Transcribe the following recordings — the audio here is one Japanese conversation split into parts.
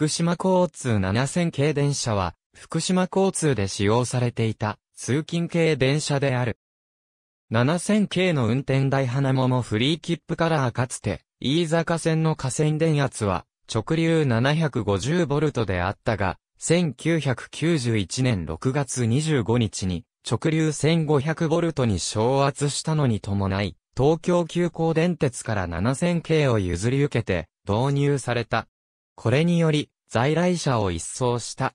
福島交通7000系電車は、福島交通で使用されていた、通勤系電車である。7000系の運転台花桃フリーキップカラーかつて、飯坂線の河川電圧は、直流 750V であったが、1991年6月25日に、直流 1500V に昇圧したのに伴い、東京急行電鉄から7000系を譲り受けて、導入された。これにより、在来車を一掃した。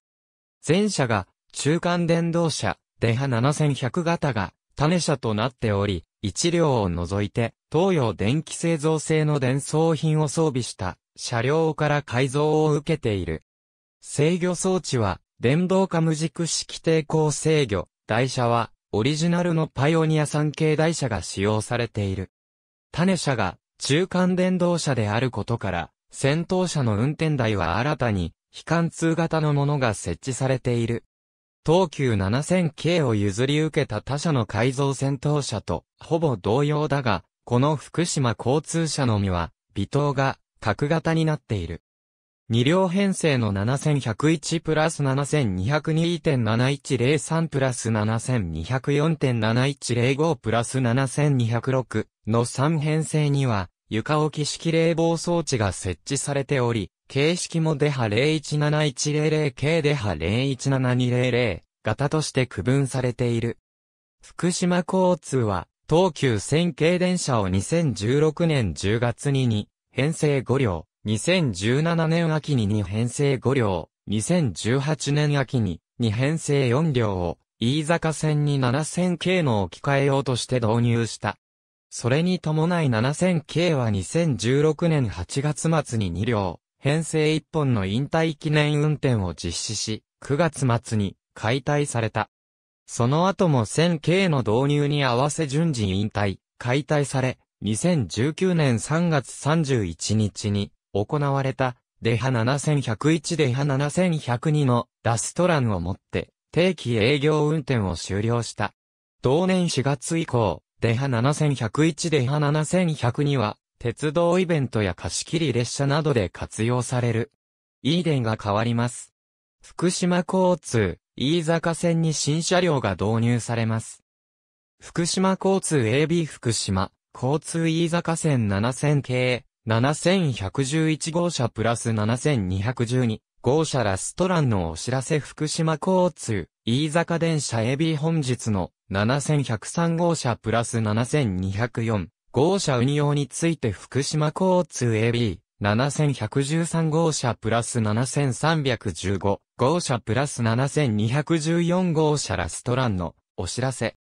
前者が、中間電動車、デハ7100型が、種車となっており、1両を除いて、東洋電気製造製の電装品を装備した車両から改造を受けている。制御装置は、電動化無軸式抵抗制御、台車は、オリジナルのパイオニア産系台車が使用されている。種車が、中間電動車であることから、戦闘車の運転台は新たに、非貫通型のものが設置されている。東急 7000K を譲り受けた他社の改造戦闘車と、ほぼ同様だが、この福島交通車のみは、微糖が、角型になっている。2両編成の7101プラス7202.7103プラス7204.7105プラス7206の3編成には、床置き式冷房装置が設置されており、形式もデハ 017100K デハ017200型として区分されている。福島交通は、東急線系電車を2016年10月に2、編成5両、2017年秋に2編成5両、2018年秋に2編成4両を、飯坂線に7000系の置き換えようとして導入した。それに伴い 7000K は2016年8月末に2両、編成1本の引退記念運転を実施し、9月末に解体された。その後も 1000K の導入に合わせ順次引退、解体され、2019年3月31日に行われた、デハ7101デハ7102のラストランをもって、定期営業運転を終了した。同年4月以降、デハ7101デハ7102は、鉄道イベントや貸し切り列車などで活用される。イーデンが変わります。福島交通、飯坂線に新車両が導入されます。福島交通 AB 福島、交通飯坂線7000系、7111号車プラス7212号車ラストランのお知らせ福島交通、飯坂電車 AB 本日の7103号車プラス7204号車運用について福島交通 AB、7113号車プラス7315号車プラス7214号車ラストランのお知らせ。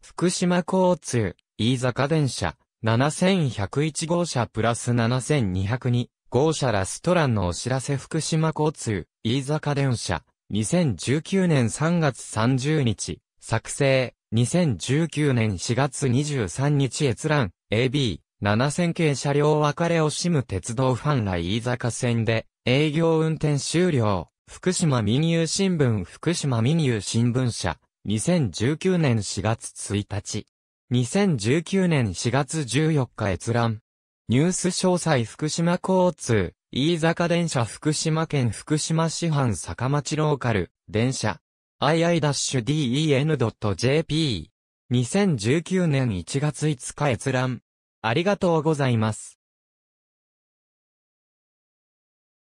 福島交通、飯坂電車、7101号車プラス7202号車ラストランのお知らせ福島交通、飯坂電車、2019年3月30日、作成、2019年4月23日閲覧、AB、7000系車両別れを惜しむ鉄道ファンら飯坂線で、営業運転終了、福島民友新聞福島民友新聞社、2019年4月1日。2019年4月14日閲覧。ニュース詳細福島交通、飯坂電車福島県福島市販坂町ローカル、電車、ii-den.jp。2019年1月5日閲覧。ありがとうございます。